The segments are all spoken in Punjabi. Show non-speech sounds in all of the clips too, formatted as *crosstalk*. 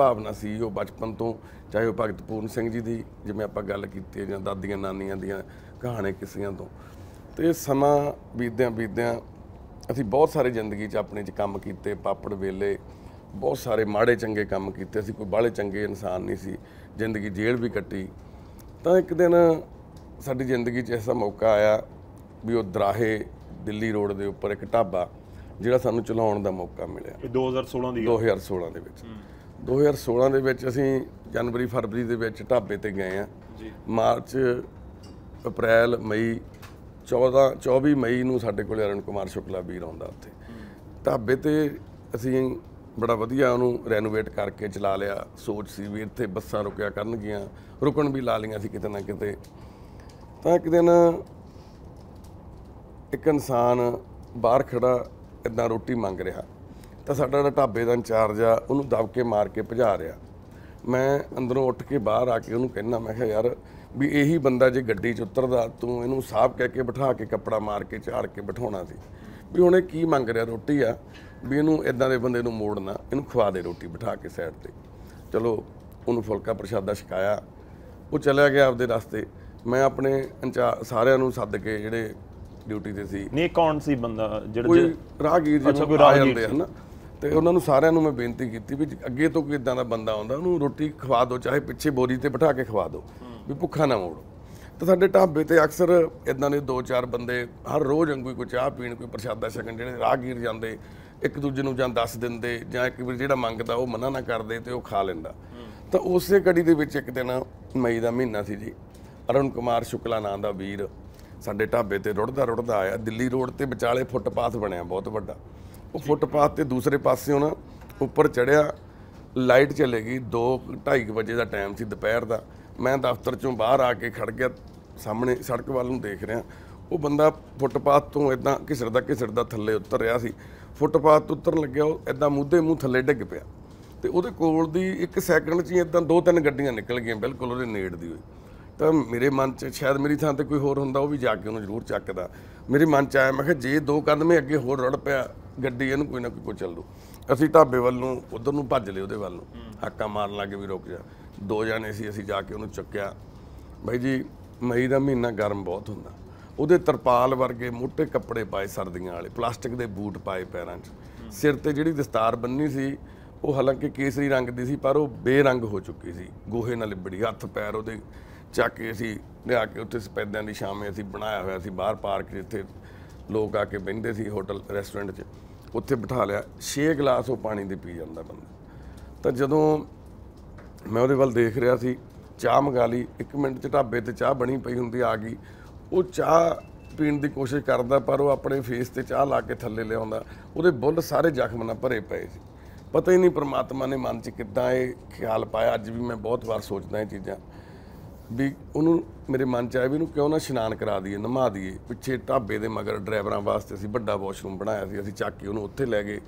ਭਾਵਨਾ ਸੀ ਉਹ ਬਚਪਨ ਤੋਂ ਚਾਹੇ ਉਹ ਭਗਤ ਪੂਰਨ ਸਿੰਘ ਜੀ ਦੀ ਜਿਵੇਂ ਆਪਾਂ ਗੱਲ ਕੀਤੀ ਜਾਂ ਦਾਦੀਆਂ ਨਾਨੀਆਂ ਦੀਆਂ ਕਹਾਣੇ ਕਿਸੀਆਂ ਤੋਂ ਤੇ ਸਮਾਂ ਬੀਤਦਿਆਂ ਬੀਤਦਿਆਂ ਅਸੀਂ ਬਹੁਤ ਸਾਰੇ ਜ਼ਿੰਦਗੀ 'ਚ ਆਪਣੇ 'ਚ ਕੰਮ ਕੀਤੇ ਪਾਪੜ ਵੇਲੇ ਬਹੁਤ ਸਾਰੇ ਮਾੜੇ ਚੰਗੇ ਕੰਮ ਕੀਤੇ ਅਸੀਂ ਕੋਈ ਬਾਹਲੇ ਚੰਗੇ ਇਨਸਾਨ ਨਹੀਂ ਸੀ ਜ਼ਿੰਦਗੀ ਜੇਲ੍ਹ ਵੀ ਕੱਟੀ ਤਾਂ ਇੱਕ ਦਿਨ ਸਾਡੀ ਜ਼ਿੰਦਗੀ 'ਚ ਐਸਾ ਮੌਕਾ ਆਇਆ ਵੀ ਉਹ ਦਰਾਹੇ ਦਿੱਲੀ ਰੋਡ ਦੇ ਉੱਪਰ ਇੱਕ ਢਾਬਾ ਜਿਹੜਾ ਸਾਨੂੰ ਚਲਾਉਣ ਦਾ ਮੌਕਾ ਮਿਲਿਆ 2016 ਦੀ 2016 ਦੇ ਵਿੱਚ 2016 ਦੇ ਵਿੱਚ ਅਸੀਂ ਜਨਵਰੀ ਫਰਵਰੀ ਦੇ ਵਿੱਚ ਢਾਬੇ ਤੇ ਗਏ ਆ ਜੀ ਮਾਰਚ ਅਪ੍ਰੈਲ ਮਈ 14 24 ਮਈ ਨੂੰ ਸਾਡੇ ਕੋਲ ਅਰਣ ਕੁਮਾਰ ਸ਼ੁਕਲਾ ਵੀਰ ਆਉਂਦਾ ਉੱਥੇ ਢਾਬੇ ਤੇ ਅਸੀਂ ਬੜਾ ਵਧੀਆ ਉਹਨੂੰ ਰੈਨੋਵੇਟ ਕਰਕੇ ਚਲਾ ਲਿਆ ਸੋਚ ਸੀ ਵੀ ਇੱਥੇ ਬੱਸਾਂ ਰੁਕਿਆ ਕਰਨਗੀਆਂ ਰੁਕਣ ਵੀ ਲਾ ਲੀਆਂ ਸੀ ਕਿਤੇ ਨਾ ਕਿਤੇ ਤਾਂ ਇੱਕ ਦਿਨ ਇੱਕ ਇਨਸਾਨ ਬਾਹਰ ਖੜਾ ਇਦਾਂ ਰੋਟੀ ਮੰਗ ਰਿਹਾ ਤਾਂ ਸਾਡਾ ਜਿਹੜਾ ਢਾਬੇ ਦਾ ਇੰਚਾਰਜ ਆ ਉਹਨੂੰ ਦਬਕੇ ਮਾਰ ਕੇ ਭਜਾ ਰਿਆ ਮੈਂ ਅੰਦਰੋਂ ਉੱਠ ਕੇ ਬਾਹਰ ਆ ਕੇ ਉਹਨੂੰ ਕਹਿਣਾ ਮੈਂ ਕਿਹਾ ਯਾਰ ਵੀ ਇਹੀ ਬੰਦਾ ਜੇ ਗੱਡੀ 'ਚ ਉਤਰਦਾ ਤੂੰ ਇਹਨੂੰ ਸਾਫ਼ ਕਹਿ ਕੇ ਬਿਠਾ ਕੇ ਕੱਪੜਾ ਮਾਰ ਕੇ ਝਾੜ ਕੇ ਬਿਠਾਉਣਾ ਸੀ ਵੀ ਹੁਣ ਇਹ ਕੀ ਮੰਗ ਰਿਹਾ ਰੋਟੀ ਆ ਵੀ ਇਹਨੂੰ ਇਦਾਂ ਦੇ ਬੰਦੇ ਨੂੰ ਮੋੜਨਾ ਇਹਨੂੰ ਖਵਾ ਦੇ ਰੋਟੀ ਬਿਠਾ ਕੇ ਸਾਈਡ ਤੇ ਚਲੋ ਉਹਨੂੰ ਫੁਲਕਾ ਪ੍ਰਸ਼ਾਦਾ ਛਕਾਇਆ ਉਹ ਚਲਿਆ ਗਿਆ ਆਪਦੇ ਰਸਤੇ ਮੈਂ ਆਪਣੇ ਸਾਰਿਆਂ ਨੂੰ ਸੱਦ ਕੇ ਜਿਹੜੇ ਡਿਊਟੀ ਤੇ ਸੀ ਨਹੀਂ ਕੌਣ ਸੀ ਬੰਦਾ ਜਿਹੜਾ ਰਾਹਗੀਰ ਜੀ ਅੱਛਾ ਕੋਈ ਰਾਹਗੀਰ ਹਨ ਤੇ ਉਹਨਾਂ ਨੂੰ ਸਾਰਿਆਂ ਨੂੰ ਮੈਂ ਬੇਨਤੀ ਕੀਤੀ ਵੀ ਅੱਗੇ ਤੋਂ ਕਿਦਾਂ ਇਦਾਂ ਦਾ ਬੰਦਾ ਆਉਂਦਾ ਉਹਨੂੰ ਰੋਟੀ ਖਵਾ ਦਿਓ ਚਾਹੇ ਪਿੱਛੇ ਬੋਰੀ ਤੇ ਬਿਠਾ ਕੇ ਖਵਾ ਦਿਓ ਵੀ ਭੁੱਖਾ ਨਾ ਮੋੜੋ ਤੇ ਸਾਡੇ ਢਾਬੇ ਤੇ ਅਕਸਰ ਇਦਾਂ ਦੇ ਦੋ ਚਾਰ ਬੰਦੇ ਹਰ ਰੋਜ਼ ਅੰਗੂਈ ਕੋ ਚਾਹ ਪੀਣ ਕੋਈ ਪ੍ਰਸ਼ਾਦਾ ਛਕਣ ਜਿਹੜੇ ਰਾਹਗੀਰ ਜਾਂਦੇ ਇੱਕ ਦੂਜੇ ਨੂੰ ਜਾਂ ਦੱਸ ਦਿੰਦੇ ਜਾਂ ਇੱਕ ਵੀ ਜਿਹੜਾ ਮੰਗਦਾ ਉਹ ਮਨਾ ਨਾ ਕਰਦੇ ਤੇ ਉਹ ਖਾ ਲੈਂਦਾ ਤਾਂ ਉਸੇ ਕੜੀ ਦੇ ਵਿੱਚ ਇੱਕ ਦਿਨ ਮਈ ਦਾ ਮਹੀਨਾ ਸੀ ਜੀ ਅਰਨ ਕੁਮਾਰ ਸ਼ੁਕਲਾ ਨਾਂ ਦਾ ਵੀਰ ਸਾਡੇ ਢਾਬੇ ਤੇ ਰੁੜਦਾ ਰੁੜਦਾ ਆਇਆ ਦਿੱਲੀ ਰੋਡ ਤੇ ਵਿਚਾਲੇ ਫੁੱਟਪਾਥ ਬਣਿਆ ਬਹੁਤ ਵੱਡਾ ਉਹ ਫੁੱਟਪਾਥ ਤੇ ਦੂਸਰੇ ਪਾਸੇ ਨਾ ਉੱਪਰ ਚੜਿਆ ਲਾਈਟ ਚਲੇ ਗਈ 2 2:30 ਵਜੇ ਦਾ ਟਾਈਮ ਸੀ ਦੁਪਹਿਰ ਦਾ ਮੈਂ ਦਫ਼ਤਰ ਚੋਂ ਬਾਹਰ ਆ ਕੇ ਖੜ ਗਿਆ ਸਾਹਮਣੇ ਸੜਕ ਵੱਲ ਨੂੰ ਦੇਖ ਰਿਹਾ ਉਹ ਬੰਦਾ ਫੁੱਟਪਾਥ ਤੋਂ ਇਦਾਂ ਘਿਸੜਦਾ ਘਿਸੜਦਾ ਥੱਲੇ ਉਤਰ ਰਿਹਾ ਸੀ ਫੁੱਟਪਾਥ ਤੋਂ ਉਤਰਨ ਲੱਗਿਆ ਉਹ ਇਦਾਂ ਮੂਧੇ ਮੂੰਹ ਥੱਲੇ ਡਿੱਗ ਪਿਆ ਤੇ ਉਹਦੇ ਕੋਲ ਦੀ 1 ਸੈਕਿੰਡ 'ਚ ਹੀ ਇਦਾਂ ਦੋ ਤਿੰਨ ਗੱਡੀਆਂ ਨਿਕਲ ਗਈਆਂ ਬਿਲਕੁਲ ਉਹਦੇ ਨੇੜ ਦੀ ਹੋਈ ਤਾਂ ਮੇਰੇ ਮਨ 'ਚ ਸ਼ਾਇਦ ਮੇਰੀ ਥਾਂ ਤੇ ਕੋਈ ਹੋਰ ਹੁੰਦਾ ਉਹ ਵੀ ਜਾ ਕੇ ਉਹਨੂੰ ਜ਼ਰੂਰ ਚੱਕਦਾ ਮੇਰੇ ਮਨ 'ਚ ਆਇਆ ਮੈਂ ਕਿਹਾ ਜੇ ਦੋ ਕਦਮੇ ਅੱਗੇ ਹੋਰ ਰੜ ਪਿਆ ਗੱਡੀ ਇਹਨੂੰ ਕੋਈ ਨਾ ਕੋਈ ਕੁਚਲ ਲੂ ਅਸੀਂ ਢਾਬੇ ਵੱਲ ਨੂੰ ਉਧਰ ਨੂੰ ਭੱਜ ਲਏ ਉਹਦੇ ਵੱਲ ਨੂੰ ਹਾਕਾ ਮਾਰਨ ਲੱਗੇ ਵੀ ਰੁਕ ਜਾ ਦੋ ਜਾਣੇ ਸੀ ਅਸੀਂ ਜਾ ਕੇ ਉਹਨੂੰ ਚੱਕਿਆ ਬਾਈ ਜੀ ਮਈ ਦਾ ਮਹੀਨਾ ਗਰਮ ਬਹੁਤ ਹੁੰਦਾ ਉਹਦੇ ਤਰਪਾਲ ਵਰਗੇ ਮੋٹے ਕੱਪੜੇ ਪਾਏ ਸਰਦੀਆਂ ਵਾਲੇ ਪਲਾਸਟਿਕ ਦੇ ਬੂਟ ਪਾਏ ਪੈਰਾਂ 'ਚ ਸਿਰ ਤੇ ਜਿਹੜੀ ਦਸਤਾਰ ਬੰਨੀ ਸੀ ਉਹ ਹਾਲਾਂਕਿ ਕੇਸਰੀ ਰੰਗ ਦੀ ਸੀ ਪਰ ਉਹ ਬੇਰੰਗ ਹੋ ਚੁੱਕੀ ਸੀ ਗੋਹੇ ਨਾਲ ਲਿਬੜੀ ਹੱਥ ਪੈਰ ਉਹਦੇ ਚੱਕ ਕੇ ਅਸੀਂ ਲਿਆ ਕੇ ਉੱਥੇ ਸਪੈਦਿਆਂ ਦੀ ਸ਼ਾਮੇ ਅਸੀਂ ਬਣਾਇਆ ਹੋਇਆ ਸੀ ਬਾਹਰ ਪਾਰਕ ਜਿੱਥੇ ਲੋਕ ਆ ਕੇ ਬੈਂਦੇ ਸੀ ਹੋਟਲ ਰੈਸਟੋਰੈਂਟ 'ਚ ਉੱਥੇ ਬਿਠਾ ਲਿਆ 6 ਗਲਾਸ ਉਹ ਪਾਣੀ ਦੇ ਪੀ ਜਾਂਦਾ ਬੰਦਾ ਤਾਂ ਜਦੋਂ ਮੈਂ ਉਹਦੇ ਵੱਲ ਦੇਖ ਰਿਹਾ ਸੀ ਚਾਹ ਮੰਗਾ ਲਈ 1 ਮਿੰਟ 'ਚ ਢਾਬੇ ਤੇ ਚਾਹ ਬਣੀ ਪਈ ਹੁੰਦੀ ਆ ਗਈ ਉਹ ਚਾਹ ਪੀਣ ਦੀ ਕੋਸ਼ਿਸ਼ ਕਰਦਾ ਪਰ ਉਹ ਆਪਣੇ ਫੇਸ ਤੇ ਚਾਹ ਲਾ ਕੇ ਥੱਲੇ ਲਿਆਉਂਦਾ ਉਹਦੇ ਬੁੱਲ ਸਾਰੇ ਜ਼ਖਮ ਨਾਲ ਭਰੇ ਪਏ ਸੀ ਪਤਾ ਹੀ ਨਹੀਂ ਪ੍ਰਮਾਤਮਾ ਨੇ ਮਨ 'ਚ ਕਿੱਦਾਂ ਇਹ ਖਿਆਲ ਪਾਇਆ ਅੱਜ ਵੀ ਮੈਂ ਬਹੁਤ ਵਾਰ ਸੋਚਦਾ ਇਹ ਚੀਜ਼ਾਂ ਵੀ ਉਹਨੂੰ ਮੇਰੇ ਮਨ ਚ ਆਇਆ ਵੀ ਇਹਨੂੰ ਕਿਉਂ ਨਾ ਇਸ਼ਨਾਨ ਕਰਾ ਦਈਏ ਨਮਾ ਦਈਏ ਪਿੱਛੇ ਢਾਬੇ ਦੇ ਮਗਰ ਡਰਾਈਵਰਾਂ ਵਾਸਤੇ ਅਸੀਂ ਵੱਡਾ ਵਾਸ਼ਰੂਮ ਬਣਾਇਆ ਸੀ ਅਸੀਂ ਚੱਕ ਕੇ ਉਹਨੂੰ ਉੱਥੇ ਲੈ ਗਏ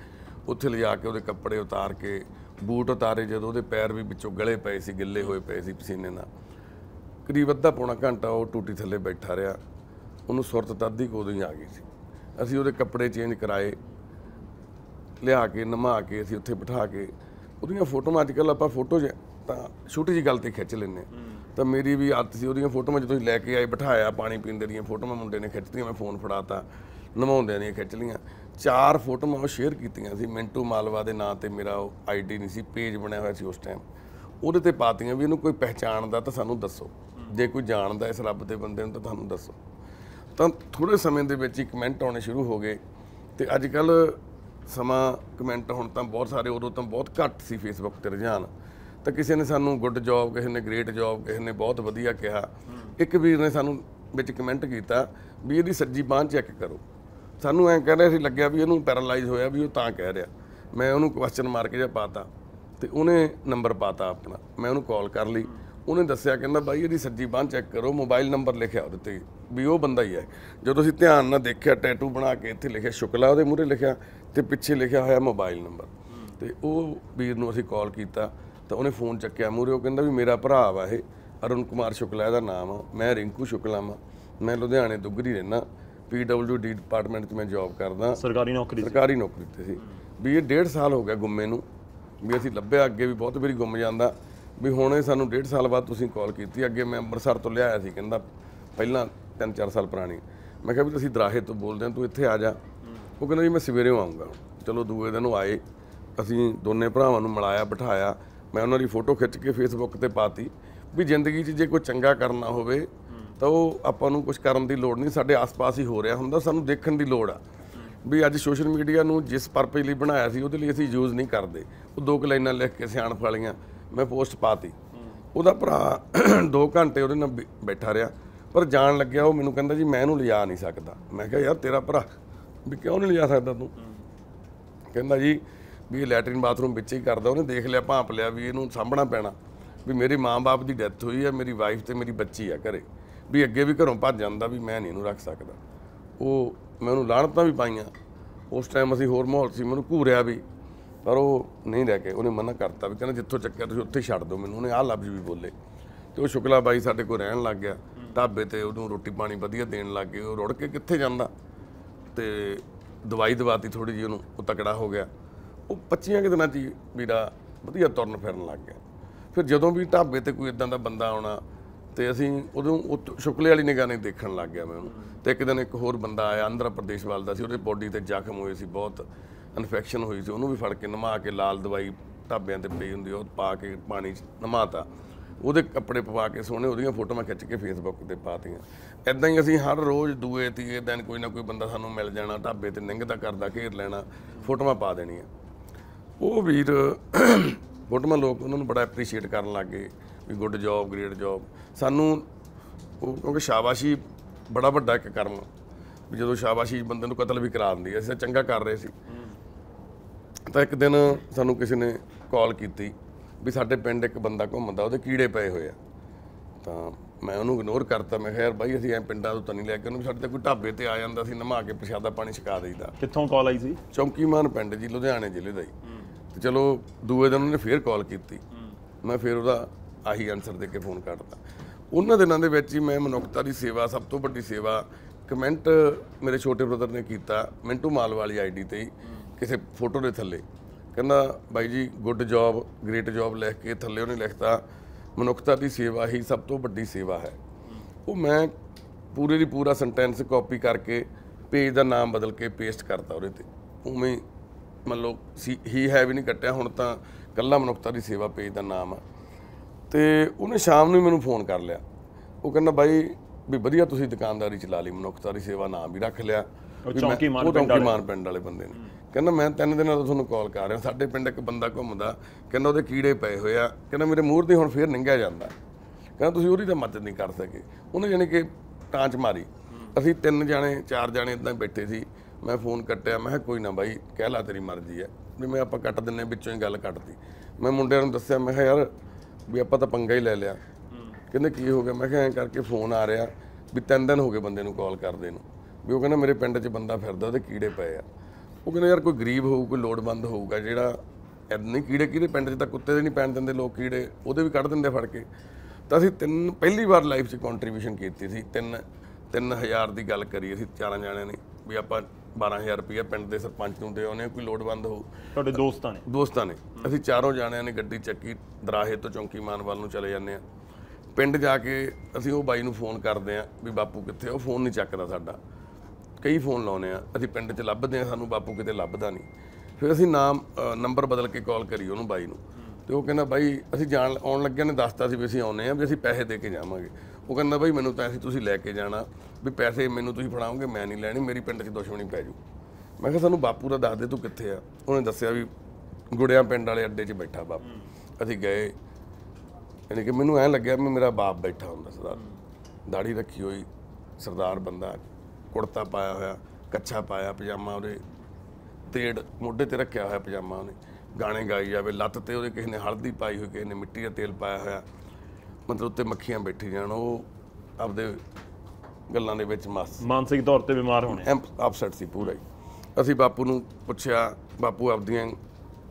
ਉੱਥੇ ਲਿਜਾ ਕੇ ਉਹਦੇ ਕੱਪੜੇ ਉਤਾਰ ਕੇ ਬੂਟ ਉਤਾਰੇ ਜਦੋਂ ਉਹਦੇ ਪੈਰ ਵੀ ਵਿੱਚੋਂ ਗਲੇ ਪਏ ਸੀ ਗਿੱਲੇ ਹੋਏ ਪਏ ਸੀ ਪਸੀਨੇ ਨਾਲ ਕਰੀਬ ਅੱਧਾ ਪੌਣਾ ਘੰਟਾ ਉਹ ਟੂਟੀ ਥੱਲੇ ਬੈਠਾ ਰਿਹਾ ਉਹਨੂੰ ਸੁਰਤ ਤੱਦੀ ਕੋਦੋਂ ਹੀ ਆ ਗਈ ਸੀ ਅਸੀਂ ਉਹਦੇ ਕੱਪੜੇ ਚੇਂਜ ਕਰਾਏ ਲਿਆ ਕੇ ਨਮਾ ਕੇ ਅਸੀਂ ਉੱਥੇ ਬਿਠਾ ਕੇ ਉਹਦੀਆਂ ਫੋਟੋਆਂ ਅੱਜਕੱਲ ਆਪਾਂ ਫੋਟੋ ਜੇ ਤਾਂ ਛੋਟੀ ਜੀ ਗੱਲ ਤੇ ਖਿੱਚ ਲੈਨੇ ਤਾਂ ਮੇਰੀ ਵੀ ਆਦਤ ਸੀ ਉਹਦੀਆਂ ਫੋਟੋਆਂ ਜਦੋਂ ਲੈ ਕੇ ਆਏ ਬਿਠਾਇਆ ਪਾਣੀ ਪੀਂਦੇ ਦੀਆਂ ਫੋਟੋਆਂ ਮੁੰਡੇ ਨੇ ਖਿੱਚਤੀਆਂ ਮੈਂ ਫੋਨ ਫੜਾਤਾ ਨਮਾਉਂਦਿਆਂ ਦੀਆਂ ਖਿੱਚ ਲੀਆਂ ਚਾਰ ਫੋਟੋਆਂ ਮੈਂ ਸ਼ੇਅਰ ਕੀਤੀਆਂ ਸੀ ਮਿੰਟੂ ਮਾਲਵਾ ਦੇ ਨਾਂ ਤੇ ਮੇਰਾ ਉਹ ਆਈਡੀ ਨਹੀਂ ਸੀ ਪੇਜ ਬਣਿਆ ਹੋਇਆ ਸੀ ਉਸ ਟਾਈਮ ਉਹਦੇ ਤੇ ਪਾਤੀਆਂ ਵੀ ਇਹਨੂੰ ਕੋਈ ਪਹਿਚਾਣਦਾ ਤਾਂ ਸਾਨੂੰ ਦੱਸੋ ਜੇ ਕੋਈ ਜਾਣਦਾ ਇਸ ਰੱਬ ਦੇ ਬੰਦੇ ਨੂੰ ਤਾਂ ਤੁਹਾਨੂੰ ਦੱਸੋ ਤਾਂ ਥੋੜੇ ਸਮੇਂ ਦੇ ਵਿੱਚ ਹੀ ਕਮੈਂਟ ਆਉਣੇ ਸ਼ੁਰੂ ਹੋ ਗਏ ਤੇ ਅੱਜ ਕੱਲ ਸਮਾਂ ਕਮੈਂਟ ਹੁਣ ਤਾਂ ਬਹੁਤ ਸਾਰੇ ਉਦੋਂ ਤਾਂ ਬਹੁਤ ਘੱਟ ਸੀ ਫੇਸਬੁੱਕ ਤੇ ਰਜਾਨ ਤਾਂ ਕਿਸੇ ਨੇ ਸਾਨੂੰ ਗੁੱਡ ਜੌਬ ਕਿਸੇ ਨੇ ਗ੍ਰੇਟ ਜੌਬ ਕਿਸੇ ਨੇ ਬਹੁਤ ਵਧੀਆ ਕਿਹਾ ਇੱਕ ਵੀਰ ਨੇ ਸਾਨੂੰ ਵਿੱਚ ਕਮੈਂਟ ਕੀਤਾ ਵੀ ਇਹਦੀ ਸੱਜੀ ਬਾਹ ਚੈੱਕ ਕਰੋ ਸਾਨੂੰ ਐਂ ਕਹਿ ਰਿਹਾ ਸੀ ਲੱਗਿਆ ਵੀ ਇਹਨੂੰ ਪੈਰਾਲਾਈਜ਼ ਹੋਇਆ ਵੀ ਉਹ ਤਾਂ ਕਹਿ ਰਿਹਾ ਮੈਂ ਉਹਨੂੰ ਕੁਐਸਚਨ ਮਾਰ ਕੇ ਜਾ ਪਾਤਾ ਤੇ ਉਹਨੇ ਨੰਬਰ ਪਾਤਾ ਆਪਣਾ ਮੈਂ ਉਹਨੂੰ ਕਾਲ ਕਰ ਲਈ ਉਹਨੇ ਦੱਸਿਆ ਕਹਿੰਦਾ ਬਾਈ ਇਹਦੀ ਸੱਜੀ ਬਾਹ ਚੈੱਕ ਕਰੋ ਮੋਬਾਈਲ ਨੰਬਰ ਲਿਖਿਆ ਉਹਦੇ ਤੇ ਵੀ ਉਹ ਬੰਦਾ ਹੀ ਹੈ ਜਦੋਂ ਅਸੀਂ ਧਿਆਨ ਨਾਲ ਦੇਖਿਆ ਟੈਟੂ ਬਣਾ ਕੇ ਇੱਥੇ ਲਿਖਿਆ ਸ਼ੁਕਲਾ ਉਹਦੇ ਮੂਹਰੇ ਲਿਖਿਆ ਤੇ ਪਿੱਛੇ ਲਿਖਿਆ ਹੋਇਆ ਮੋਬਾਈਲ ਨੰਬਰ ਤੇ ਉਹ ਵੀਰ ਨੂੰ ਅਸੀਂ ਕਾਲ ਕੀਤਾ ਤਾਂ ਉਹਨੇ ਫੋਨ ਚੱਕਿਆ ਮੂਹਰੇ ਉਹ ਕਹਿੰਦਾ ਵੀ ਮੇਰਾ ਭਰਾ ਵਾ ਇਹ ਅਰੁਣ ਕੁਮਾਰ ਸ਼ੁਕਲਾ ਦਾ ਨਾਮ ਆ ਮੈਂ ਰਿੰਕੂ ਸ਼ੁਕਲਾ ਮੈਂ ਮੈਂ ਲੁਧਿਆਣੇ ਦੁੱਗਰੀ ਰਹਿਣਾ PWD ਡਿਪਾਰਟਮੈਂਟ 'ਚ ਮੈਂ ਜੌਬ ਕਰਦਾ ਸਰਕਾਰੀ ਨੌਕਰੀ ਸਰਕਾਰੀ ਨੌਕਰੀ ਤੇ ਸੀ ਵੀ ਇਹ 1.5 ਸਾਲ ਹੋ ਗਿਆ ਗੁੰਮੇ ਨੂੰ ਵੀ ਅਸੀਂ ਲੱਭਿਆ ਅੱਗੇ ਵੀ ਬਹੁਤ ਵਾਰੀ ਗੁੰਮ ਜਾਂਦਾ ਵੀ ਹੁਣ ਇਹ ਸਾਨੂੰ ਡੇਢ ਸਾਲ ਬਾਅਦ ਤੁਸੀਂ ਕਾਲ ਕੀਤੀ ਅੱਗੇ ਮੈਂ ਅੰਮ੍ਰਿਤਸਰ ਤੋਂ ਲਿਆਇਆ ਸੀ ਕਹਿੰਦਾ ਪਹਿਲਾਂ 3-4 ਸਾਲ ਪੁਰਾਣੀ ਮੈਂ ਕਿਹਾ ਵੀ ਤੁਸੀਂ ਦਰਾਹੇ ਤੋਂ ਬੋਲਦੇ ਹੋ ਤੂੰ ਇੱਥੇ ਆ ਜਾ ਉਹ ਕਹਿੰਦਾ ਜੀ ਮੈਂ ਸਵੇਰੇ ਆਉਂਗਾ ਚਲੋ ਦੂਏ ਦਿਨ ਉਹ ਆਏ ਅਸੀਂ ਦੋਨੇ ਭਰਾਵਾਂ ਨੂੰ ਮਿਲਾਇਆ ਬਿਠਾਇਆ ਮੈਂ ਉਹਨਾਂ ਦੀ ਫੋਟੋ ਖਿੱਚ ਕੇ ਫੇਸਬੁੱਕ ਤੇ ਪਾਤੀ ਵੀ ਜ਼ਿੰਦਗੀ 'ਚ ਜੇ ਕੋਈ ਚੰਗਾ ਕਰਨਾ ਹੋਵੇ ਤਾਂ ਉਹ ਆਪਾਂ ਨੂੰ ਕੁਝ ਕਰਨ ਦੀ ਲੋੜ ਨਹੀਂ ਸਾਡੇ ਆਸ-ਪਾਸ ਹੀ ਹੋ ਰਿਹਾ ਹੁੰਦਾ ਸਾਨੂੰ ਦੇਖਣ ਦੀ ਲੋੜ ਆ ਵੀ ਅੱਜ ਸੋਸ਼ਲ ਮੀਡੀਆ ਨੂੰ ਜਿਸ ਪਰਪਸ ਲਈ ਬਣਾਇਆ ਸੀ ਉਹਦੇ ਲਈ ਅਸੀਂ ਯੂਜ਼ ਨਹੀਂ ਕਰਦੇ ਉਹ ਦੋ ਕੁ ਲਾਈਨਾਂ ਲਿਖ ਕੇ ਸਿਆਣਪ ਵਾਲੀਆਂ ਮੈਂ ਪੋਸਟ ਪਾਤੀ ਉਹਦਾ ਭਰਾ 2 ਘੰਟੇ ਉਹਦੇ ਨਾਲ ਬੈਠਾ ਰਿਹਾ ਪਰ ਜਾਣ ਲੱਗਿਆ ਉਹ ਮੈਨੂੰ ਕਹਿੰਦਾ ਜੀ ਮੈਂ ਇਹਨੂੰ ਲਿਜਾ ਨਹੀਂ ਸਕਦਾ ਮੈਂ ਕਿਹਾ ਯਾਰ ਤੇਰਾ ਭਰਾ ਵੀ ਕਿਉਂ ਨਹੀਂ ਲਿਜਾ ਸਕਦਾ ਤੂੰ ਕਹਿੰਦਾ ਜੀ ਵੀ ਇਹ ਲੈਟਰਿਨ ਬਾਥਰੂਮ ਵਿੱਚ ਹੀ ਕਰਦਾ ਉਹਨੇ ਦੇਖ ਲਿਆ ਭਾਂਪ ਲਿਆ ਵੀ ਇਹਨੂੰ ਸਾਹਮਣਾ ਪੈਣਾ ਵੀ ਮੇਰੀ ਮਾਂ-ਬਾਪ ਦੀ ਡੈਥ ਹੋਈ ਹੈ ਮੇਰੀ ਵਾਈਫ ਤੇ ਮੇਰੀ ਬੱਚੀ ਆ ਘਰੇ ਵੀ ਅੱਗੇ ਵੀ ਘਰੋਂ ਭੱਜ ਜਾਂਦਾ ਵੀ ਮੈਂ ਨਹੀਂ ਇਹਨੂੰ ਰੱਖ ਸਕਦਾ ਉਹ ਮੈਂ ਉਹਨੂੰ ਲਾਣਤਾਂ ਵੀ ਪਾਈਆਂ ਉਸ ਟਾਈਮ ਅਸੀਂ ਹੋਰ ਮਾਹੌਲ ਸੀ ਮੈਨੂੰ ਘੂਰਿਆ ਵੀ ਪਰ ਉਹ ਨਹੀਂ ਲੈ ਕੇ ਉਹਨੇ ਮਨਾ ਕਰਤਾ ਵੀ ਕਹਿੰਦਾ ਜਿੱਥੋਂ ਚੱਕਿਆ ਤੁਸੀਂ ਉੱਥੇ ਛੱਡ ਦਿਓ ਮੈਨੂੰ ਉਹਨੇ ਆਹ ਲਫ਼ਜ਼ ਵੀ ਬੋਲੇ ਤੇ ਉਹ ਸ਼ੁਕਲਾ ਬਾਈ ਸਾਡੇ ਕੋਲ ਰਹਿਣ ਲੱਗ ਗਿਆ ਢਾਬੇ ਤੇ ਉਹਨੂੰ ਰੋਟੀ ਪਾਣੀ ਵਧੀਆ ਦੇਣ ਲੱਗ ਗਏ ਉਹ ਰੁੜ ਕੇ ਕਿੱਥੇ ਜਾਂਦਾ ਤੇ ਦਵਾਈ ਦਵਾਤੀ ਥੋੜੀ ਜੀ ਉਹਨੂੰ ਉਹ ਤਕੜਾ ਹੋ ਗਿਆ ਉਹ 25 ਕਿ ਦਿਨਾਂ 'ਚ ਵੀਰਾ ਵਧੀਆ ਤੁਰਨ ਫਿਰਨ ਲੱਗ ਗਿਆ ਫਿਰ ਜਦੋਂ ਵੀ ਢਾਬੇ ਤੇ ਕੋਈ ਇਦਾਂ ਦਾ ਬੰਦਾ ਆਉਣਾ ਤੇ ਅਸੀਂ ਉਦੋਂ ਸ਼ੁਕਲੇ ਵਾਲੀ ਨਿਗਾਹ ਨਹੀਂ ਦੇਖਣ ਲੱਗ ਗਿਆ ਮੈਂ ਉਹਨੂੰ ਤੇ ਇੱਕ ਦਿਨ ਇੱਕ ਹੋਰ ਬੰਦਾ ਆਇਆ ਆਂਧਰਾ ਪ੍ਰਦੇਸ਼ ਵਾਲ ਦਾ ਸੀ ਉਹਦੇ ਬੋਡੀ ਤੇ ਜ਼ਖਮ ਹੋਏ ਸੀ ਬਹੁਤ ਇਨਫੈਕਸ਼ਨ ਹੋਈ ਸੀ ਉਹਨੂੰ ਵੀ ਫੜ ਕੇ ਨਮਾ ਕੇ ਲਾਲ ਦਵਾਈ ਢਾਬਿਆਂ ਤੇ ਪਈ ਹੁੰਦੀ ਉਹ ਪਾ ਕੇ ਪਾਣੀ 'ਚ ਨਮਾਤਾ ਉਹਦੇ ਕੱਪੜੇ ਪਵਾ ਕੇ ਸੋਹਣੇ ਉਹਦੀਆਂ ਫੋਟੋਆਂ ਖਿੱਚ ਕੇ ਫੇਸਬੁੱਕ ਤੇ ਪਾਤੀਆਂ ਐਦਾਂ ਹੀ ਅਸੀਂ ਹਰ ਰੋਜ਼ ਦੂਏ ਤੀਏ ਦਿਨ ਕੋਈ ਨਾ ਕੋਈ ਬੰਦਾ ਸਾਨੂੰ ਮਿਲ ਜਾਣਾ ਢਾਬੇ ਤੇ ਨਿੰਗਦਾ ਕਰਦਾ ਘੇਰ ਲੈਣਾ ਫੋਟੋਆਂ ਪਾ ਦੇਣੀਆਂ ਉਹ ਵੀਰ *coughs* ਫੋਟੋਆਂ ਲੋਕ ਉਹਨਾਂ ਨੂੰ ਬੜਾ ਐਪਰੀਸ਼ੀਏਟ ਕਰਨ ਲੱਗੇ ਵੀ ਗੁੱਡ ਜੌਬ ਗ੍ਰੇਟ ਜੌਬ ਸਾਨੂੰ ਉਹ ਕਿਉਂਕਿ ਸ਼ਾਬਾਸ਼ੀ ਬੜਾ ਵੱਡਾ ਇੱਕ ਕਰਮ ਜਦੋਂ ਸ਼ਾਬਾਸ਼ੀ ਬੰਦੇ ਨੂੰ ਕਤਲ ਵੀ ਕਰਾ ਦਿੰਦੀ ਐ ਅਸੀਂ ਚੰਗਾ ਕਰ ਰਹੇ ਸੀ ਤਾਂ ਇੱਕ ਦਿਨ ਸਾਨੂੰ ਕਿਸੇ ਨੇ ਕਾਲ ਕੀਤੀ ਵੀ ਸਾਡੇ ਪਿੰਡ ਇੱਕ ਬੰਦਾ ਘੁੰਮਦਾ ਉਹਦੇ ਕੀੜੇ ਪਏ ਹੋਏ ਆ ਤਾਂ ਮੈਂ ਉਹਨੂੰ ਇਗਨੋਰ ਕਰਤਾ ਮੈਂ ਖੈਰ ਬਾਈ ਅਸੀਂ ਐ ਪਿੰਡਾਂ ਤੋਂ ਤਾਂ ਨਹੀਂ ਲੈ ਕੇ ਉਹਨੂੰ ਸਾਡੇ ਤੇ ਕੋਈ ਢਾਬੇ ਤੇ ਆ ਜਾਂਦਾ ਸੀ ਨਮਾ ਕੇ ਪ੍ਰਸ਼ਾਦਾ ਪਾਣੀ ਛਕਾ ਦੇਈਦਾ ਕਿੱਥੋਂ ਕਾਲ ਆਈ ਸੀ ਚੌਂਕੀਮਾਨ ਪਿੰਡ ਜੀ ਲੁਧਿਆਣੇ ਜ਼ਿਲ੍ਹੇ ਦਾ ਹੀ ਤੇ ਚਲੋ ਦੂਏ ਦਿਨ ਉਹਨੇ ਫੇਰ ਕਾਲ ਕੀਤੀ ਮੈਂ ਫੇਰ ਉਹਦਾ ਆਹੀ ਆਨਸਰ ਦੇ ਕੇ ਫੋਨ ਕਰਤਾ ਉਹਨਾਂ ਦਿਨਾਂ ਦੇ ਵਿੱਚ ਹੀ ਮੈਂ ਮਨੁੱਖਤਾ ਦੀ ਸੇਵਾ ਸਭ ਤੋਂ ਵੱਡੀ ਸੇਵਾ ਕਮੈਂਟ ਮੇਰੇ ਛੋਟੇ ਬ੍ਰਦਰ ਨੇ ਕੀਤਾ ਮਿੰਟੂ ਮਾਲ ਵਾਲੀ ਆਈਡੀ ਤੇ ਹੀ ਕਿਸੇ ਫੋਟੋ ਦੇ ਥੱਲੇ ਕਹਿੰਦਾ ਬਾਈ ਜੀ ਗੁੱਡ ਜੌਬ ਗ੍ਰੇਟ ਜੌਬ ਲਿਖ ਕੇ ਥੱਲੇ ਉਹਨੇ ਲਿਖਤਾ ਮਨੁੱਖਤਾ ਦੀ ਸੇਵਾ ਹੀ ਸਭ ਤੋਂ ਵੱਡੀ ਸੇਵਾ ਹੈ ਉਹ ਮੈਂ ਪੂਰੇ ਦੀ ਪੂਰਾ ਸੈਂਟੈਂਸ ਕਾਪੀ ਕਰਕੇ ਪੇਜ ਦਾ ਨਾਮ ਬਦਲ ਕੇ ਪੇਸਟ ਕਰਤਾ ਉਹਦੇ ਤੇ ਉਵੇਂ ਮੰਨ ਲਓ ਹੀ ਹੈ ਵੀ ਨਹੀਂ ਕੱਟਿਆ ਹੁਣ ਤਾਂ ਕੱਲਾ ਮਨੁੱਖਤਾ ਦੀ ਸੇਵਾ ਪੇਜ ਦਾ ਨਾਮ ਆ ਤੇ ਉਹਨੇ ਸ਼ਾਮ ਨੂੰ ਮੈਨੂੰ ਫੋਨ ਕਰ ਲਿਆ ਉਹ ਕਹਿੰਦਾ ਬਾਈ ਵੀ ਵਧੀਆ ਤੁਸੀਂ ਦੁਕਾਨਦਾਰੀ ਚਲਾ ਲਈ ਮਨੁੱਖਤਾ ਦੀ ਸੇਵਾ ਨਾਮ ਵੀ ਰੱਖ ਲਿਆ ਉਹ ਚੌਂਕੀ ਮਾਨ ਪਿੰਡ ਵਾਲੇ ਬੰਦੇ ਨੇ ਕਹਿੰਦਾ ਮੈਂ ਤਿੰਨ ਦਿਨਾਂ ਤੋਂ ਤੁਹਾਨੂੰ ਕਾਲ ਕਰ ਰਿਹਾ ਸਾਡੇ ਪਿੰਡ ਇੱਕ ਬੰਦਾ ਘੁੰਮਦਾ ਕਹਿੰਦਾ ਉਹਦੇ ਕੀੜੇ ਪਏ ਹੋਏ ਆ ਕਹਿੰਦਾ ਮੇਰੇ ਮੂਹਰ ਦੀ ਹੁਣ ਫੇਰ ਨੰਗਿਆ ਜਾਂਦਾ ਕਹਿੰਦਾ ਤੁਸੀਂ ਉਹਦੀ ਤਾਂ ਮਦਦ ਨਹੀਂ ਕਰ ਸਕੇ ਉਹਨੇ ਜਾਨੀ ਕਿ ਟਾਂਚ ਮਾਰੀ ਅਸੀਂ ਤਿੰਨ ਜਾਣੇ ਚਾਰ ਜਾਣੇ ਇਦਾਂ ਬੈਠੇ ਸੀ ਮੈਂ ਫੋਨ ਕੱਟਿਆ ਮੈਂ ਕੋਈ ਨਾ ਬਾਈ ਕਹਿ ਲਾ ਤੇਰੀ ਮਰਜ਼ੀ ਹੈ ਵੀ ਮੈਂ ਆਪਾਂ ਕੱਟ ਦਿੰਨੇ ਵਿੱਚੋਂ ਹੀ ਗੱਲ ਕੱਟਦੀ ਮੈਂ ਮੁੰਡਿਆਂ ਨੂੰ ਦੱਸਿਆ ਮੈਂ ਕਿਹਾ ਯਾਰ ਵੀ ਆਪਾਂ ਤਾਂ ਪੰਗਾ ਹੀ ਲੈ ਲਿਆ ਕਹਿੰਦੇ ਕੀ ਹੋ ਗਿਆ ਮੈਂ ਕਿਹਾ ਐਂ ਕਰਕੇ ਫੋਨ ਆ ਰਿਹਾ ਵੀ ਤਿੰਨ ਦਿਨ ਹੋ ਗਏ ਬੰਦੇ ਨੂੰ ਕਾਲ ਕਰਦੇ ਨੂੰ ਵੀ ਉਹ ਕਹਿੰਦਾ ਮੇਰੇ ਪਿੰਡ 'ਚ ਬੰਦਾ ਫਿਰਦਾ ਉਹਦੇ ਕੀੜੇ ਪਏ ਆ ਉਹ ਕਹਿੰਦੇ ਯਾਰ ਕੋਈ ਗਰੀਬ ਹੋਊ ਕੋਈ ਲੋੜਵੰਦ ਹੋਊਗਾ ਜਿਹੜਾ ਨਹੀਂ ਕੀੜੇ ਕਿਹਦੇ ਪਿੰਡ 'ਚ ਤਾਂ ਕੁੱਤੇ ਦੇ ਨਹੀਂ ਪੈਣ ਦਿੰਦੇ ਲੋਕ ਕੀੜੇ ਉਹਦੇ ਵੀ ਕੱਢ ਦਿੰਦੇ ਫੜ ਕੇ ਤਾਂ ਅਸੀਂ ਤਿੰਨ ਪਹਿਲੀ ਵਾਰ ਲਾਈਫ 'ਚ ਕੰਟਰੀਬਿਊਸ਼ਨ ਕੀਤੀ ਸੀ ਤਿੰਨ 3000 ਦੀ ਗੱਲ ਕਰੀ ਅਸੀਂ ਚਾਰਾਂ ਜਾਣਿਆਂ ਨੇ ਵੀ ਆਪਾਂ 12000 ਰੁਪਏ ਪਿੰਡ ਦੇ ਸਰਪੰਚ ਨੂੰ ਦੇ ਆਉਨੇ ਕੋਈ ਲੋੜਵੰਦ ਹੋ ਤੁਹਾਡੇ ਦੋਸਤਾਂ ਨੇ ਦੋਸਤਾਂ ਨੇ ਅਸੀਂ ਚਾਰੋਂ ਜਾਣਿਆਂ ਨੇ ਗੱਡੀ ਚੱਕੀ ਦਰਾਹੇ ਤੋਂ ਚੌਂਕੀ ਮਾਨਵਾਲ ਨੂੰ ਚਲੇ ਜਾਂਦੇ ਆ ਪਿੰਡ ਜਾ ਕੇ ਅਸੀਂ ਉਹ ਬਾਈ ਨੂੰ ਫੋਨ ਕਰਦੇ ਆ ਵੀ ਬਾਪੂ ਕਿੱਥੇ ਉਹ ਫੋਨ ਨਹੀਂ ਚੱਕਦਾ ਸਾਡਾ ਕਈ ਫੋਨ ਲਾਉਨੇ ਆ ਅਸੀਂ ਪਿੰਡ 'ਚ ਲੱਭਦੇ ਆ ਸਾਨੂੰ ਬਾਪੂ ਕਿਤੇ ਲੱਭਦਾ ਨਹੀਂ ਫਿਰ ਅਸੀਂ ਨਾਮ ਨੰਬਰ ਬਦਲ ਕੇ ਕਾਲ ਕਰੀ ਉਹਨੂੰ ਬਾਈ ਨੂੰ ਤੇ ਉਹ ਕਹਿੰਦਾ ਬਾਈ ਅਸੀਂ ਜਾਣ ਆਉਣ ਲੱਗਿਆ ਨੇ ਦੱਸਤਾ ਸੀ ਵੀ ਅਸੀਂ ਆਉਨੇ ਆ ਵੀ ਅਸੀਂ ਪੈਸੇ ਦੇ ਕੇ ਜਾਵਾਂਗੇ ਉਹ ਕਹਿੰਦਾ ਬਾਈ ਮੈਨੂੰ ਤਾਂ ਐਸੀ ਤੁਸੀਂ ਲੈ ਕੇ ਜਾਣਾ ਵੀ ਪੈਸੇ ਮੈਨੂੰ ਤੁਸੀਂ ਫੜਾਓਗੇ ਮੈਂ ਨਹੀਂ ਲੈਣੀ ਮੇਰੀ ਪਿੰਡ 'ਚ ਦੁਸ਼ਮਣੀ ਪੈ ਜੂ ਮੈਂ ਕਿਹਾ ਸਾਨੂੰ ਬਾਪੂ ਦਾ ਦੱਸ ਦੇ ਤੂੰ ਕਿੱਥੇ ਆ ਉਹਨੇ ਦੱਸਿਆ ਵੀ ਗੁੜਿਆਂ ਪਿੰਡ ਵਾਲੇ ਅੱਡੇ 'ਚ ਬੈਠਾ ਬਾਪ ਅਸੀਂ ਗਏ ਯਾਨੀ ਕਿ ਮੈਨੂੰ ਐ ਲੱਗਿਆ ਵੀ ਮੇਰਾ ਬਾਪ ਬੈਠਾ ਹੁੰਦਾ ਸਰਦਾਰ ਦਾੜੀ ਰੱਖੀ ਹੋਈ ਸਰਦਾਰ ਬੰਦਾ ਕੁੜਤਾ ਪਾਇਆ ਹੋਇਆ ਕੱਛਾ ਪਾਇਆ ਪਜਾਮਾ ਉਹਦੇ ਤੇੜ ਮੋਢੇ ਤੇ ਰੱਖਿਆ ਹੋਇਆ ਪਜਾਮਾ ਉਹਨੇ ਗਾਣੇ ਗਾਈ ਜਾਵੇ ਲੱਤ ਤੇ ਉਹਦੇ ਕਿਸੇ ਨੇ ਹਲਦੀ ਪਾਈ ਹੋਈ ਕਿਸੇ ਨੇ ਮਿੱਟੀ ਦਾ ਤੇਲ ਪਾਇਆ ਹੋਇਆ ਮਤਲਬ ਉੱਤੇ ਮੱਖੀਆਂ ਬੈਠੀ ਜਾਣ ਉਹ ਆਪਦੇ ਗੱਲਾਂ ਦੇ ਵਿੱਚ ਮਸ ਮਾਨਸਿਕ ਤੌਰ ਤੇ ਬਿਮਾਰ ਹੋਣੇ ਅਪਸੈਟ ਸੀ ਪੂਰਾ ਹੀ ਅਸੀਂ ਬਾਪੂ ਨੂੰ ਪੁੱਛਿਆ ਬਾਪੂ ਆਪਦੀਆਂ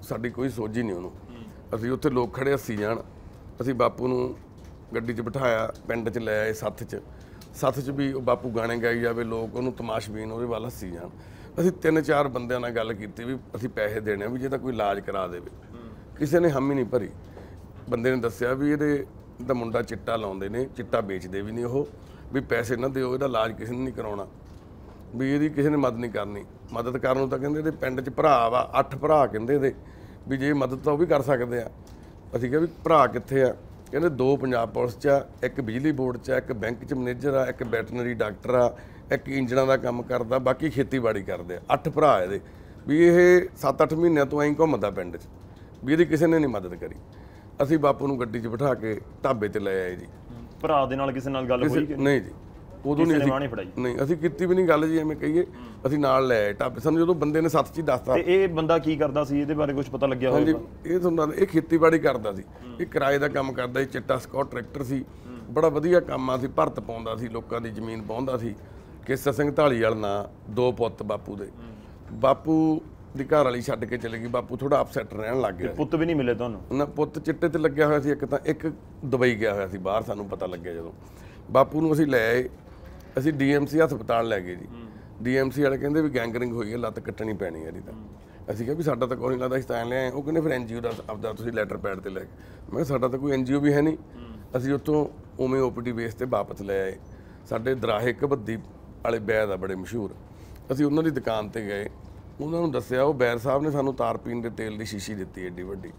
ਸਾਡੀ ਕੋਈ ਸੋਝ ਹੀ ਨਹੀਂ ਉਹਨੂੰ ਅਸੀਂ ਉੱਥੇ ਲੋਕ ਖੜੇ ਹੱਸੀ ਜਾਣ ਅਸੀਂ ਬਾਪੂ ਨੂੰ ਗੱਡੀ 'ਚ ਬਿਠਾਇਆ ਪਿੰਡ 'ਚ ਲੈ ਆਏ ਸੱਥ 'ਚ ਸੱਥ 'ਚ ਵੀ ਬਾਪੂ ਗਾਣੇ ਗਾਈ ਜਾਵੇ ਲੋਕ ਉਹਨੂੰ ਤਮਾਸ਼ਬੀਨ ਉਹਦੇ ਵੱਲ ਹੱਸੀ ਜਾਣ ਅਸੀਂ ਤਿੰਨ ਚਾਰ ਬੰਦਿਆਂ ਨਾਲ ਗੱਲ ਕੀਤੀ ਵੀ ਅਸੀਂ ਪੈਸੇ ਦੇਣੇ ਵੀ ਜੇ ਤਾਂ ਕੋਈ ਇਲਾਜ ਕਰਾ ਦੇਵੇ ਕਿਸੇ ਨੇ ਹਮ ਹੀ ਨਹੀਂ ਭਰੀ ਬੰਦੇ ਨੇ ਦੱਸਿਆ ਵੀ ਇਹਦੇ ਦਾ ਮੁੰਡਾ ਚਿੱਟਾ ਲਾਉਂਦੇ ਨੇ ਚਿੱਟਾ ਵੇਚਦੇ ਵੀ ਨਹੀਂ ਉਹ ਵੀ ਪੈਸੇ ਨਾ ਦਿਓ ਇਹਦਾ ਇਲਾਜ ਕਿਸੇ ਨੇ ਨਹੀਂ ਕਰਾਉਣਾ ਵੀ ਇਹਦੀ ਕਿਸੇ ਨੇ ਮਦਦ ਨਹੀਂ ਕਰਨੀ ਮਦਦ ਕਰਨ ਨੂੰ ਤਾਂ ਕਹਿੰਦੇ ਇਹਦੇ ਪਿੰਡ 'ਚ ਭਰਾ ਵਾ ਅੱਠ ਭਰਾ ਕਹਿੰਦੇ ਇਹਦੇ ਵੀ ਜੇ ਮਦਦ ਤਾਂ ਉਹ ਵੀ ਕਰ ਸਕਦੇ ਆ ਅਸੀਂ ਕਿਹਾ ਵੀ ਭਰਾ ਕਿੱਥੇ ਆ ਕਹਿੰਦੇ ਦੋ ਪੰਜਾਬ ਪੁਲਿਸ 'ਚ ਇੱਕ ਬਿਜਲੀ ਬੋਰਡ 'ਚ ਇੱਕ ਬੈਂਕ 'ਚ ਮੈਨੇਜਰ ਆ ਇੱਕ ਵੈਟਰਨਰੀ ਡਾਕਟਰ ਆ ਇੱਕ ਇੰਜਣਾਂ ਦਾ ਕੰਮ ਕਰਦਾ ਬਾਕੀ ਖੇਤੀਬਾੜੀ ਕਰਦੇ ਆ ਅੱਠ ਭਰਾ ਇਹਦੇ ਵੀ ਇਹ 7-8 ਮਹੀਨਿਆਂ ਤੋਂ ਐਂ ਘੁੰਮਦਾ ਪਿੰਡ 'ਚ ਵੀ ਇਹਦੀ ਕਿਸੇ ਨੇ ਨਹੀਂ ਮਦਦ ਕਰੀ ਅਸੀਂ ਬਾਪੂ ਨੂੰ ਗੱਡੀ 'ਚ ਬਿਠਾ ਕੇ ਢਾਬੇ ਤੇ ਲੈ ਆਏ ਜੀ ਭਰਾ ਦੇ ਨਾਲ ਕਿਸੇ ਨਾਲ ਗੱਲ ਹੋਈ ਨਹੀਂ ਜੀ ਉਦੋਂ ਨਹੀਂ ਅਸੀਂ ਨਹੀਂ ਅਸੀਂ ਕੀਤੀ ਵੀ ਨਹੀਂ ਗੱਲ ਜੀ ਐਵੇਂ ਕਹੀਏ ਅਸੀਂ ਨਾਲ ਲੈ ਟਾਪੇ ਸਮਝੋ ਜਦੋਂ ਬੰਦੇ ਨੇ ਸੱਤ ਚੀ ਦੱਸਤਾ ਤੇ ਇਹ ਬੰਦਾ ਕੀ ਕਰਦਾ ਸੀ ਇਹਦੇ ਬਾਰੇ ਕੁਝ ਪਤਾ ਲੱਗਿਆ ਹੋਵੇ ਇਹ ਤੁਹਾਨੂੰ ਇਹ ਖੇਤੀਬਾੜੀ ਕਰਦਾ ਸੀ ਇਹ ਕਿਰਾਏ ਦਾ ਕੰਮ ਕਰਦਾ ਸੀ ਚਿੱਟਾ ਸਕੌਟ ਟਰੈਕਟਰ ਸੀ ਬੜਾ ਵਧੀਆ ਕੰਮ ਆ ਸੀ ਭਰਤ ਪਾਉਂਦਾ ਸੀ ਲੋਕਾਂ ਦੀ ਜ਼ਮੀਨ ਪਾਉਂਦਾ ਸੀ ਕਿਸਾ ਸਿੰਘ ਢਾਲੀ ਵਾਲ ਨਾਂ ਦੋ ਪੁੱਤ ਬਾਪੂ ਦੇ ਬਾਪੂ ਦੀ ਘਰ ਵਾਲੀ ਛੱਡ ਕੇ ਚਲੇ ਗਈ ਬਾਪੂ ਥੋੜਾ ਅਪਸੈਟ ਰਹਿਣ ਲੱਗ ਗਿਆ ਪੁੱਤ ਵੀ ਨਹੀਂ ਮਿਲੇ ਤੁਹਾਨੂੰ ਨਾ ਪੁੱਤ ਚਿੱਟੇ ਤੇ ਲੱਗਿਆ ਹੋਇਆ ਸੀ ਇੱਕ ਤਾਂ ਇੱਕ ਦੁਬਈ ਗਿਆ ਹੋਇਆ ਸੀ ਬਾਹਰ ਸਾਨੂੰ ਪਤਾ ਲੱਗਿਆ ਜਦੋਂ ਬਾਪੂ ਨੂੰ ਅਸੀਂ ਲੈ ਆਏ ਅਸੀਂ ਡੀਐਮਸੀ ਹਸਪਤਾਲ ਲੈ ਗਏ ਜੀ ਡੀਐਮਸੀ ਵਾਲੇ ਕਹਿੰਦੇ ਵੀ ਗੈਂਗਰਿੰਗ ਹੋਈ ਹੈ ਲੱਤ ਕੱਟਣੀ ਪੈਣੀ ਹੈ ਇਹਦੀ ਤਾਂ ਅਸੀਂ ਕਿਹਾ ਵੀ ਸਾਡਾ ਤਾਂ ਕੋਈ ਨਹੀਂ ਲੱਗਦਾ ਅਸੀਂ ਤਾਂ ਲਿਆਏ ਉਹ ਕਹਿੰਦੇ ਫਿਰ ਐਨਜੀਓ ਦਾ ਆਪਦਾ ਤੁਸੀਂ ਲੈਟਰ ਪੈਡ ਤੇ ਲੈ ਕੇ ਮੈਂ ਸਾਡਾ ਤਾਂ ਕੋਈ ਐਨਜੀਓ ਵੀ ਹੈ ਨਹੀਂ ਅਸੀਂ ਉੱਥੋਂ ਉਵੇਂ ਓਪੀਡੀ ਬੇਸ ਤੇ ਵਾਪਸ ਲੈ ਆਏ ਸਾਡੇ ਦਰਾਹੇ ਕਬੱਦੀ ਵਾਲੇ ਬੈਦ ਆ ਬੜੇ ਮਸ਼ਹੂਰ ਅਸੀਂ ਉਹਨਾਂ ਦੀ ਦੁਕਾਨ ਤੇ ਗਏ ਉਹਨਾਂ ਨੂੰ ਦੱਸਿਆ ਉਹ ਬੈਰ ਸਾਹਿਬ ਨੇ ਸਾਨੂੰ ਤਾਰਪੀਨ ਦੇ ਤੇਲ ਦੀ ਸ਼ੀਸ਼ੀ ਦਿੱਤੀ ਐਡੀ ਵੱਡੀ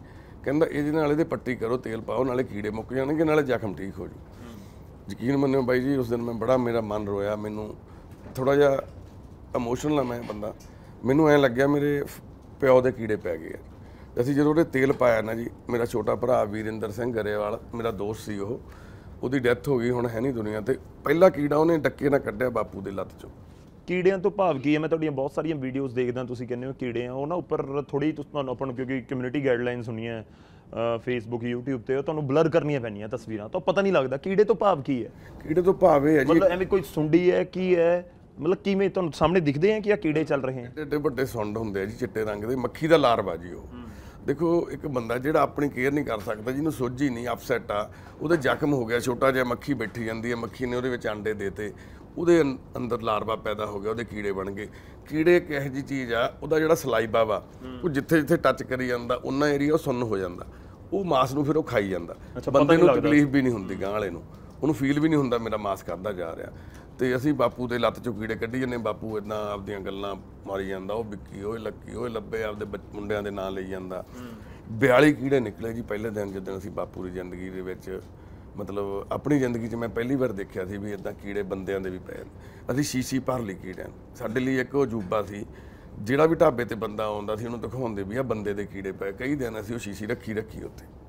ਕਹਿੰਦਾ ਇਹਦੇ ਨਾਲ ਇਹਦੇ ਪੱਟੀ ਕਰੋ ਤੇਲ ਪਾਓ ਨਾਲੇ ਕੀੜੇ ਮੁੱਕ ਜਾਣਗੇ ਨਾਲੇ ਜ਼ਖਮ ਠੀਕ ਹੋ ਜੂ ਯਕੀਨ ਮੰਨਿਓ ਬਾਈ ਜੀ ਉਸ ਦਿਨ ਮੈਂ ਬੜਾ ਮੇਰਾ ਮਨ ਰੋਇਆ ਮੈਨੂੰ ਥੋੜਾ ਜਿਹਾ ਇਮੋਸ਼ਨਲ ਆ ਮੈਂ ਬੰਦਾ ਮੈਨੂੰ ਐ ਲੱਗਿਆ ਮੇਰੇ ਪਿਓ ਦੇ ਕੀੜੇ ਪੈ ਗਏ ਅਸੀਂ ਜਦੋਂ ਉਹਦੇ ਤੇਲ ਪਾਇਆ ਨਾ ਜੀ ਮੇਰਾ ਛੋਟਾ ਭਰਾ ਵੀਰਿੰਦਰ ਸਿੰਘ ਗਰੇਵਾਲ ਮੇਰਾ ਦੋਸਤ ਸੀ ਉਹ ਉਹਦੀ ਡੈਥ ਹੋ ਗਈ ਹੁਣ ਹੈ ਨਹੀਂ ਦੁਨੀਆ ਤੇ ਪਹਿਲਾ ਕੀੜਾ ਉਹਨੇ ਡੱਕੇ ਨਾਲ ਕੱਢਿਆ ਬਾਪੂ ਦੇ ਲੱਤ ਚੋਂ ਕੀੜਿਆਂ ਤੋਂ ਭਾਵ ਕੀ ਹੈ ਮੈਂ ਤੁਹਾਡੀਆਂ ਬਹੁਤ ਸਾਰੀਆਂ ਵੀਡੀਓਜ਼ ਦੇਖਦਾ ਤੁਸੀਂ ਕਹਿੰਦੇ ਹੋ ਕੀੜੇ ਆ ਉਹਨਾਂ ਉੱਪਰ ਥੋੜੀ ਤੁਹਾਨੂੰ ਆਪਣ ਨੂੰ ਕਿਉਂਕਿ ਕਮਿਊਨਿਟੀ ਗਾਈਡਲਾਈਨਸ ਹੁੰਦੀਆਂ ਫੇਸਬੁੱਕ YouTube ਤੇ ਤੁਹਾਨੂੰ ਬਲਰ ਕਰਨੀਆਂ ਪੈਣੀਆਂ ਤਸਵੀਰਾਂ ਤਾਂ ਪਤਾ ਨਹੀਂ ਲੱਗਦਾ ਕੀੜੇ ਤੋਂ ਭਾਵ ਕੀ ਹੈ ਕੀੜੇ ਤੋਂ ਭਾਵ ਇਹ ਹੈ ਜੀ ਮਤਲਬ ਐਵੇਂ ਕੋਈ ਸੁੰਡੀ ਹੈ ਕੀ ਹੈ ਮਤਲਬ ਕਿਵੇਂ ਤੁਹਾਨੂੰ ਸਾਹਮਣੇ ਦਿਖਦੇ ਆ ਕਿ ਆ ਕੀੜੇ ਚੱਲ ਰਹੇ ਆ ਏਡੇ ਵੱਡੇ ਸੁੰਡ ਹੁੰਦੇ ਆ ਜੀ ਚਿੱਟੇ ਰੰਗ ਦੇ ਮੱਖੀ ਦਾ ਲਾਰਵਾ ਜੀ ਉਹ ਦੇਖੋ ਇੱਕ ਬੰਦਾ ਜਿਹੜਾ ਆਪਣੀ ਕੇਅਰ ਨਹੀਂ ਕਰ ਸਕਦਾ ਜਿਹਨੂੰ ਸੋਝੀ ਨਹੀਂ ਅਪਸੈਟ ਆ ਉਹਦੇ ਜ਼ਖਮ ਹੋ ਗਿਆ ਛੋਟਾ ਜਿਹਾ ਮੱਖੀ ਬੈਠੀ ਜਾਂਦੀ ਹੈ ਮੱਖੀ ਨੇ ਉਹਦੇ ਵਿੱਚ ਅੰਡੇ ਦੇਤੇ ਉਹਦੇ ਅੰਦਰ ਲਾਰਵਾ ਪੈਦਾ ਹੋ ਗਿਆ ਉਹਦੇ ਕੀੜੇ ਬਣ ਗਏ ਕੀੜੇ ਇੱਕ ਜੀ ਚੀਜ਼ ਆ ਉਹਦਾ ਜਿਹੜਾ ਸਲਾਈਬਾ ਵਾ ਉਹ ਜਿੱਥੇ ਜਿੱਥੇ ਟੱਚ ਕਰੀ ਜਾਂਦਾ ਉਹਨਾਂ ਏਰੀਆ ਉਹ ਸੁੰਨ ਹੋ ਜਾਂਦਾ ਉਹ ਮਾਸ ਨੂੰ ਫਿਰ ਉਹ ਖਾਈ ਜਾਂਦਾ ਬੰਦੇ ਨੂੰ ਤਕਲੀਫ ਵੀ ਨਹੀਂ ਹੁੰਦੀ ਗਾਂ ਵਾਲੇ ਨੂੰ ਉਹਨੂੰ ਫੀਲ ਵੀ ਨਹੀਂ ਹੁੰਦਾ ਮੇਰਾ ਮਾਸ ਕਰਦਾ ਜਾ ਰਿਹਾ ਤੇ ਅਸੀਂ ਬਾਪੂ ਦੇ ਲੱਤ ਚੋਂ ਕੀੜੇ ਕੱਢੀ ਜਾਂਦੇ ਬਾਪੂ ਇਦਾਂ ਆਪਦੀਆਂ ਗੱਲਾਂ ਮਾਰੀ ਜਾਂਦਾ ਉਹ ਵਿੱਕੀ ਓਏ ਲੱਕੀ ਓਏ ਲੱਬੇ ਆਪਦੇ ਮੁੰਡਿਆਂ ਦੇ ਨਾਂ ਲਈ ਜਾਂਦਾ 42 ਕੀੜੇ ਨਿਕਲੇ ਜੀ ਪਹਿਲੇ ਦਿਨ ਜਦੋਂ ਅਸੀਂ ਬਾਪੂ ਦੀ ਜ਼ਿੰਦਗੀ ਦੇ ਵਿੱਚ ਮਤਲਬ ਆਪਣੀ ਜ਼ਿੰਦਗੀ 'ਚ ਮੈਂ ਪਹਿਲੀ ਵਾਰ ਦੇਖਿਆ ਸੀ ਵੀ ਇਦਾਂ ਕੀੜੇ ਬੰਦਿਆਂ ਦੇ ਵੀ ਪਏ ਅਸੀਂ ਸ਼ੀਸ਼ੀ ਭਰ ਲਈ ਕੀੜਿਆਂ ਸਾਡੇ ਲਈ ਇੱਕ ਅਜੂਬਾ ਸੀ ਜਿਹੜਾ ਵੀ ਢਾਬੇ ਤੇ ਬੰਦਾ ਆਉਂਦਾ ਸੀ ਉਹਨੂੰ ਦਿਖਾਉਂਦੇ ਵੀ ਆ ਬੰਦੇ ਦੇ ਕੀੜੇ ਪਏ ਕਈ ਦਿਨ ਅਸੀਂ ਉਹ ਸ਼ੀਸ਼ੀ ਰੱਖੀ ਰੱਖੀ ਉੱਤੇ